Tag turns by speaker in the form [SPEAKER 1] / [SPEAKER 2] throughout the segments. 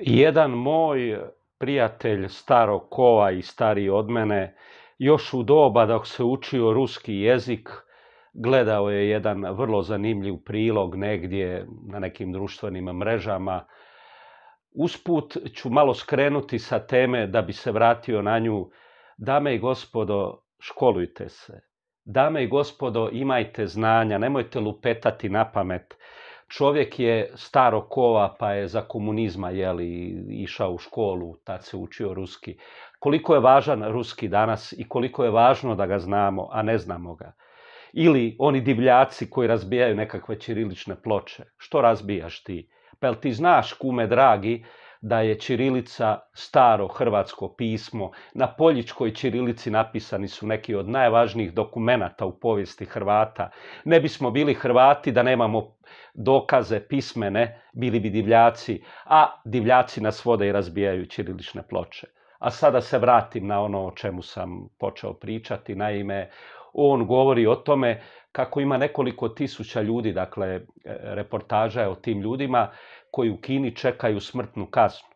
[SPEAKER 1] Jedan moj prijatelj starog kova i stariji od mene, još u doba dok se učio ruski jezik, gledao je jedan vrlo zanimljiv prilog negdje na nekim društvenim mrežama. Usput ću malo skrenuti sa teme da bi se vratio na nju. Dame i gospodo, školujte se. Dame i gospodo, imajte znanja, nemojte lupetati na pamet čovjek je staro kova pa je za komunizma jeli, išao u školu, tad se učio ruski. Koliko je važan ruski danas i koliko je važno da ga znamo, a ne znamo ga. Ili oni divljaci koji razbijaju nekakve ćirilične ploče. Što razbijaš ti? Pa jel ti znaš, kume dragi, da je Čirilica staro hrvatsko pismo. Na poljičkoj Čirilici napisani su neki od najvažnijih dokumenata u povijesti Hrvata. Ne bismo bili Hrvati da nemamo dokaze pismene, bili bi divljaci, a divljaci nas vode i razbijaju Čirilične ploče. A sada se vratim na ono o čemu sam počeo pričati, naime on govori o tome kako ima nekoliko tisuća ljudi, dakle e, reportaža je o tim ljudima koji u Kini čekaju smrtnu kaznu.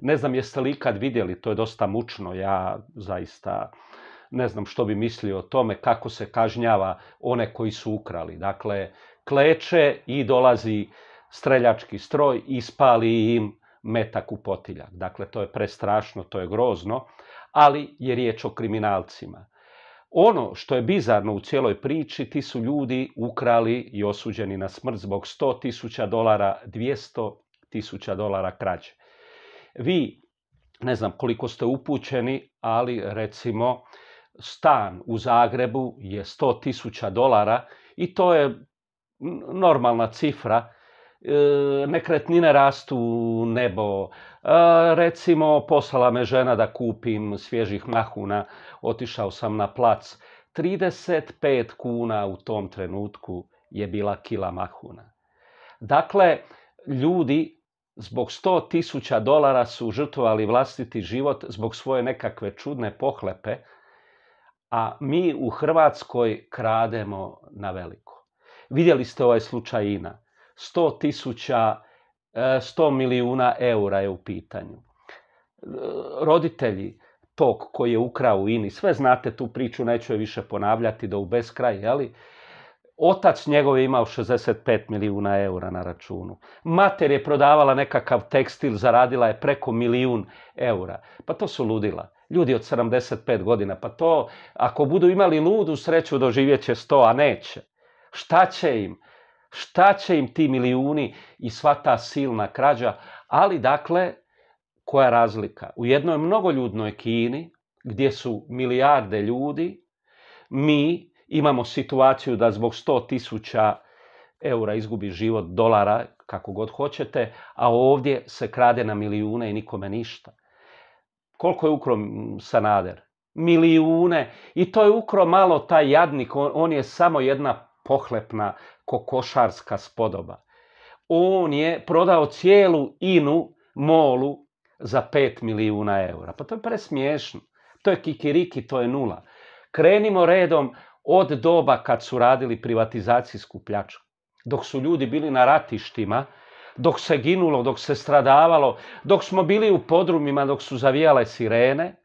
[SPEAKER 1] Ne znam jeste li ikad vidjeli, to je dosta mučno, ja zaista ne znam što bi mislio o tome kako se kažnjava one koji su ukrali. Dakle, kleče i dolazi streljački stroj, ispali im metak u potiljak. Dakle, to je prestrašno, to je grozno, ali je riječ o kriminalcima. Ono što je bizarno u cijeloj priči, ti su ljudi ukrali i osuđeni na smrt zbog 100.000 dolara, 200.000 dolara krađe. Vi, ne znam koliko ste upućeni, ali recimo stan u Zagrebu je 100.000 dolara i to je normalna cifra E, nekretnine rastu u nebo. E, recimo, poslala me žena da kupim svježih mahuna, otišao sam na plac. 35 kuna u tom trenutku je bila kila mahuna. Dakle, ljudi zbog 100 tisuća dolara su žrtovali vlastiti život zbog svoje nekakve čudne pohlepe, a mi u Hrvatskoj krademo na veliko. Vidjeli ste ovaj slučaj INA. 100 100 e, milijuna eura je u pitanju. E, roditelji tog koji je ukrao u INI, sve znate tu priču, neću je više ponavljati do u beskraj, jeli? Otac njegov je imao 65 milijuna eura na računu. Mater je prodavala nekakav tekstil, zaradila je preko milijun eura. Pa to su ludila. Ljudi od 75 godina, pa to, ako budu imali ludu sreću, doživjet će sto, a neće. Šta će im? Šta će im ti milijuni i sva ta silna krađa? Ali dakle, koja razlika? U jednoj mnogoljudnoj Kini, gdje su milijarde ljudi, mi imamo situaciju da zbog 100 tisuća eura izgubi život, dolara, kako god hoćete, a ovdje se krade na milijune i nikome ništa. Koliko je ukro Sanader? Milijune. I to je ukro malo taj jadnik, on je samo jedna pohlepna kokošarska spodoba. On je prodao cijelu inu molu za 5 milijuna eura. Pa to je presmiješno. To je kikiriki, to je nula. Krenimo redom od doba kad su radili privatizacijsku pljačku. Dok su ljudi bili na ratištima, dok se ginulo, dok se stradavalo, dok smo bili u podrumima, dok su zavijale sirene,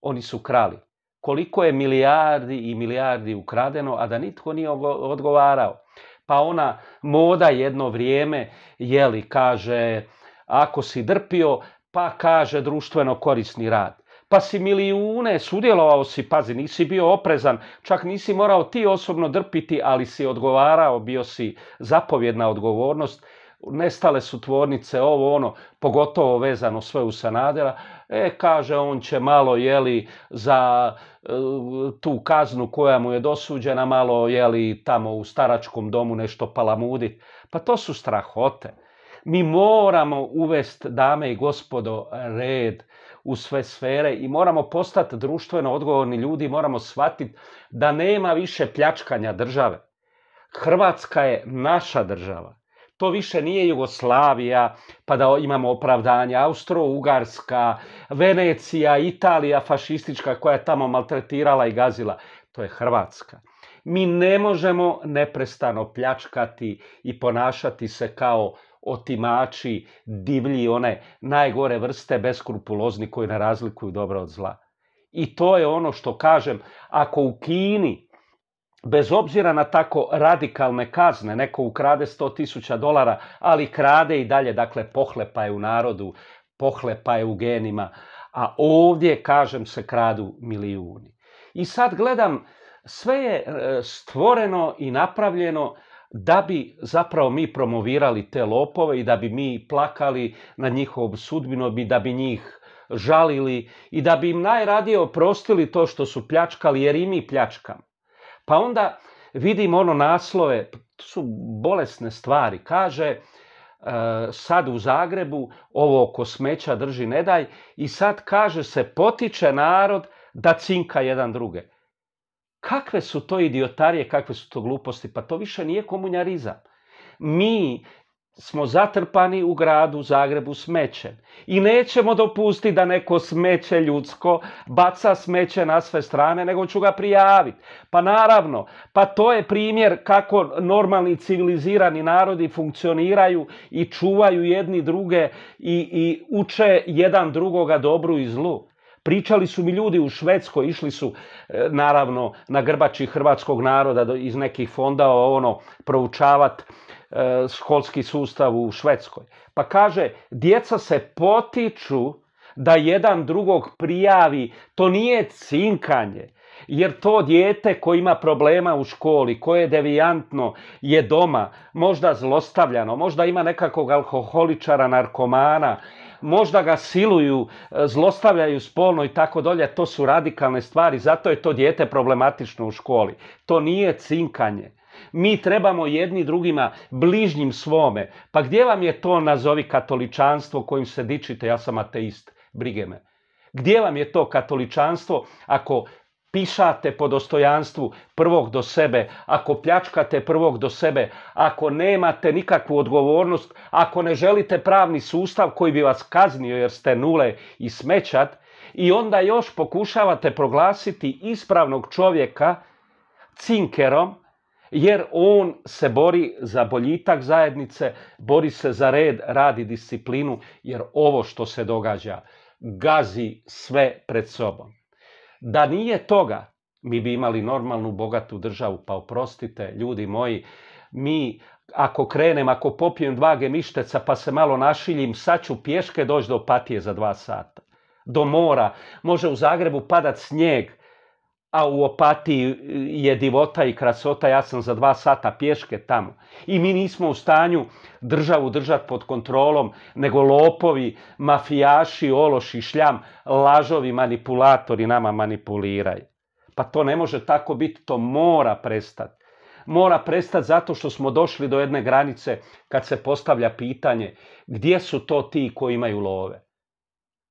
[SPEAKER 1] oni su krali koliko je milijardi i milijardi ukradeno, a da nitko nije odgovarao. Pa ona moda jedno vrijeme, jeli, kaže, ako si drpio, pa kaže društveno korisni rad. Pa si milijune, sudjelovao si, pazi, nisi bio oprezan, čak nisi morao ti osobno drpiti, ali si odgovarao, bio si zapovjedna odgovornost nestale su tvornice, ovo ono, pogotovo vezano sve u Sanadera, e, kaže, on će malo, jeli, za e, tu kaznu koja mu je dosuđena, malo, jeli, tamo u staračkom domu nešto palamudit. Pa to su strahote. Mi moramo uvesti, dame i gospodo, red u sve sfere i moramo postati društveno odgovorni ljudi, moramo shvatiti da nema više pljačkanja države. Hrvatska je naša država to više nije Jugoslavija, pa da imamo opravdanje, Austro-Ugarska, Venecija, Italija fašistička koja je tamo maltretirala i gazila, to je Hrvatska. Mi ne možemo neprestano pljačkati i ponašati se kao otimači, divlji, one najgore vrste, beskrupulozni koji ne razlikuju dobro od zla. I to je ono što kažem, ako u Kini bez obzira na tako radikalne kazne, neko ukrade 100.000 dolara, ali krade i dalje, dakle pohlepa je u narodu, pohlepa je u genima, a ovdje, kažem se, kradu milijuni. I sad gledam, sve je e, stvoreno i napravljeno da bi zapravo mi promovirali te lopove i da bi mi plakali na njihovom sudbinom i da bi njih žalili i da bi im najradije oprostili to što su pljačkali jer i mi pljačkamo. Pa onda vidim ono naslove, to su bolesne stvari, kaže e, sad u Zagrebu ovo oko smeća drži ne daj i sad kaže se potiče narod da cinka jedan druge. Kakve su to idiotarije, kakve su to gluposti? Pa to više nije komunjarizam. Mi smo zatrpani u gradu Zagrebu smećem. I nećemo dopustiti da neko smeće ljudsko baca smeće na sve strane, nego ću ga prijaviti. Pa naravno, pa to je primjer kako normalni civilizirani narodi funkcioniraju i čuvaju jedni druge i, i uče jedan drugoga dobru i zlu. Pričali su mi ljudi u Švedskoj, išli su e, naravno na grbači hrvatskog naroda iz nekih fonda ono proučavati E, školski sustav u Švedskoj. Pa kaže, djeca se potiču da jedan drugog prijavi, to nije cinkanje. Jer to dijete koje ima problema u školi, koje je devijantno, je doma, možda zlostavljano, možda ima nekakvog alkoholičara, narkomana, možda ga siluju, e, zlostavljaju spolno i tako dolje, to su radikalne stvari, zato je to dijete problematično u školi. To nije cinkanje mi trebamo jedni drugima bližnjim svome. Pa gdje vam je to nazovi katoličanstvo kojim se dičite, ja sam ateist, brige me. Gdje vam je to katoličanstvo ako pišate po dostojanstvu prvog do sebe, ako pljačkate prvog do sebe, ako nemate nikakvu odgovornost, ako ne želite pravni sustav koji bi vas kaznio jer ste nule i smećat, i onda još pokušavate proglasiti ispravnog čovjeka cinkerom, jer on se bori za boljitak zajednice, bori se za red, radi disciplinu, jer ovo što se događa gazi sve pred sobom. Da nije toga, mi bi imali normalnu, bogatu državu, pa oprostite, ljudi moji, mi ako krenem, ako popijem dva gemišteca pa se malo našiljim, sad ću pješke doći do Patije za dva sata. Do mora, može u Zagrebu padat snijeg, a u opatiji e, je divota i krasota, ja sam za dva sata pješke tamo. I mi nismo u stanju državu držati pod kontrolom, nego lopovi, mafijaši, ološi, šljam, lažovi, manipulatori nama manipuliraju. Pa to ne može tako biti, to mora prestati. Mora prestati zato što smo došli do jedne granice kad se postavlja pitanje gdje su to ti koji imaju love.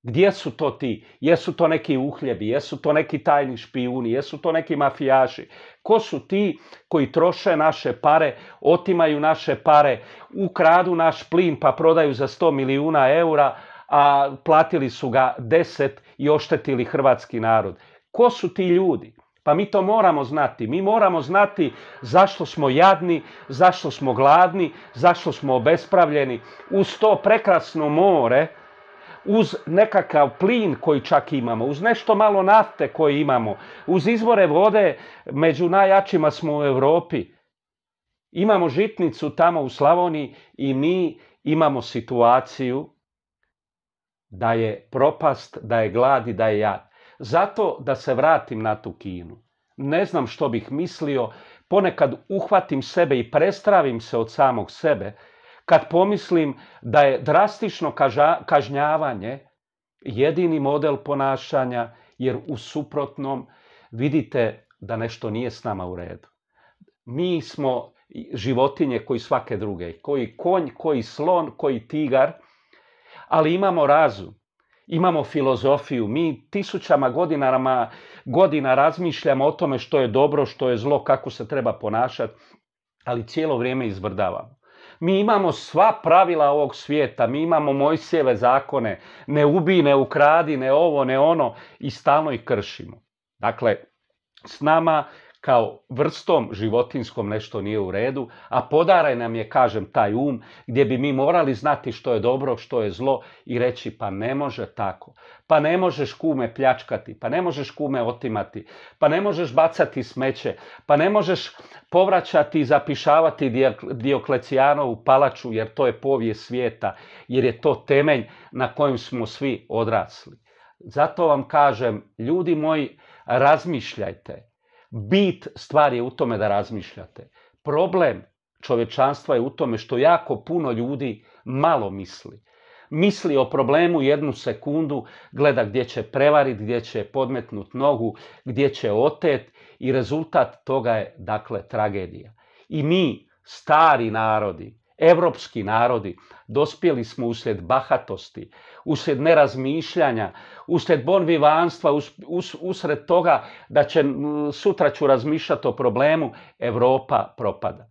[SPEAKER 1] Gdje su to ti? Jesu to neki uhljebi, jesu to neki tajni špijuni, jesu to neki mafijaši? Ko su ti koji troše naše pare, otimaju naše pare, ukradu naš plin pa prodaju za 100 milijuna eura, a platili su ga 10 i oštetili hrvatski narod? Ko su ti ljudi? Pa mi to moramo znati. Mi moramo znati zašto smo jadni, zašto smo gladni, zašto smo obespravljeni. Uz to prekrasno more, uz nekakav plin koji čak imamo, uz nešto malo nafte koje imamo, uz izvore vode među najjačima smo u Europi. Imamo žitnicu tamo u Slavoniji i mi imamo situaciju da je propast, da je glad i da je jad. Zato da se vratim na tu Kinu. Ne znam što bih mislio, ponekad uhvatim sebe i prestravim se od samog sebe kad pomislim da je drastično kažnjavanje jedini model ponašanja, jer u suprotnom vidite da nešto nije s nama u redu. Mi smo životinje koji svake druge, koji konj, koji slon, koji tigar, ali imamo razum, imamo filozofiju, mi tisućama godinama, godina razmišljamo o tome što je dobro, što je zlo, kako se treba ponašati, ali cijelo vrijeme izvrdavamo. Mi imamo sva pravila ovog svijeta, mi imamo Mojsijeve zakone, ne ubi, ne ukradi, ne ovo, ne ono i stalno ih kršimo. Dakle, s nama kao vrstom životinskom nešto nije u redu, a podare nam je, kažem, taj um gdje bi mi morali znati što je dobro, što je zlo i reći pa ne može tako, pa ne možeš kume pljačkati, pa ne možeš kume otimati, pa ne možeš bacati smeće, pa ne možeš povraćati i zapišavati Dioklecijanovu palaču jer to je povijest svijeta, jer je to temelj na kojem smo svi odrasli. Zato vam kažem, ljudi moji, razmišljajte, Bit stvari je u tome da razmišljate. Problem čovečanstva je u tome što jako puno ljudi malo misli. Misli o problemu jednu sekundu, gleda gdje će prevarit, gdje će podmetnut nogu, gdje će otet i rezultat toga je dakle tragedija. I mi, stari narodi, Europski narodi dospjeli smo uslijed bahatosti, uslijed nerazmišljanja, uslijed bonvivanstva, uslijed usred toga da će sutra ću razmišljati o problemu, Europa propada.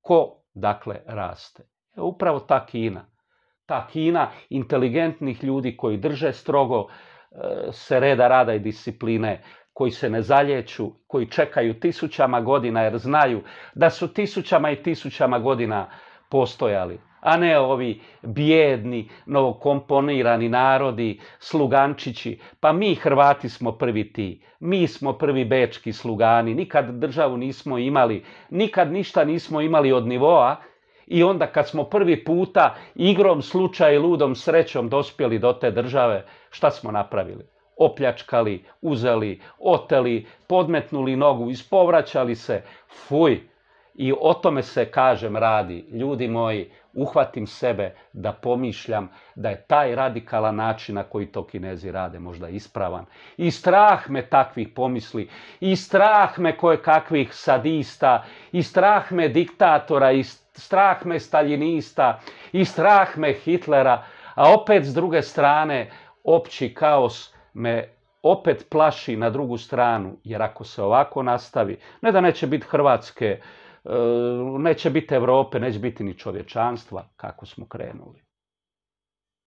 [SPEAKER 1] Ko dakle raste? E, upravo ta Kina. Ta Kina inteligentnih ljudi koji drže strogo e, se reda, rada i discipline, koji se ne zalječu, koji čekaju tisućama godina jer znaju da su tisućama i tisućama godina postojali, a ne ovi bijedni, novokomponirani narodi, slugančići. Pa mi Hrvati smo prvi ti, mi smo prvi bečki slugani, nikad državu nismo imali, nikad ništa nismo imali od nivoa, i onda kad smo prvi puta igrom slučaj, i ludom srećom dospjeli do te države, šta smo napravili? Opljačkali, uzeli, oteli, podmetnuli nogu, ispovraćali se. Fuj, i o tome se, kažem, radi. Ljudi moji, uhvatim sebe da pomišljam da je taj radikalan način na koji to kinezi rade možda ispravan. I strah me takvih pomisli, i strah me koje kakvih sadista, i strah me diktatora, i strah me staljinista, i strah me Hitlera, a opet s druge strane opći kaos me opet plaši na drugu stranu, jer ako se ovako nastavi, ne da neće biti Hrvatske, E, neće biti Europe, neće biti ni čovječanstva kako smo krenuli.